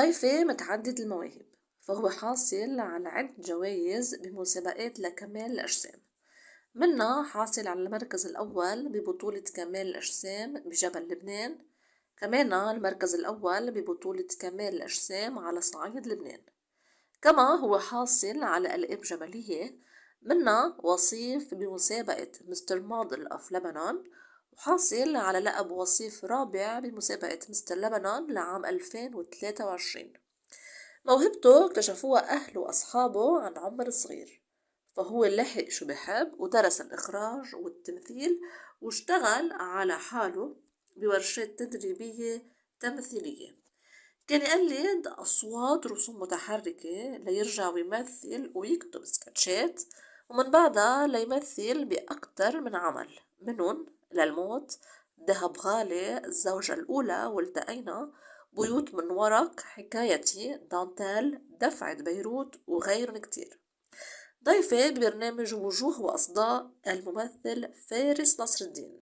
طيفي متعدد المواهب فهو حاصل على عدة جوائز بمسابقات لكمال الأجسام منها حاصل على المركز الأول ببطولة كمال الأجسام بجبل لبنان كمان المركز الأول ببطولة كمال الأجسام على صعيد لبنان كما هو حاصل على ألقاب جبلية منها وصيف بمسابقة مستر موديل أوف لبنان وحاصل على لقب وصيف رابع بمسابقة مستر لبنان لعام 2023 موهبته اكتشفوها أهله وأصحابه عن عمر صغير فهو لحق شو بحب ودرس الإخراج والتمثيل واشتغل على حاله بورشات تدريبية تمثيلية كان يقلد أصوات رسوم متحركة ليرجع ويمثل ويكتب سكتشات ومن بعدها ليمثل بأكتر من عمل منهم للموت ذهب غالي الزوجة الأولى والتقينا بيوت من ورق حكايتي دانتال دفعة بيروت وغيرهم كتير ضيفة ببرنامج وجوه وأصداء الممثل فارس نصر الدين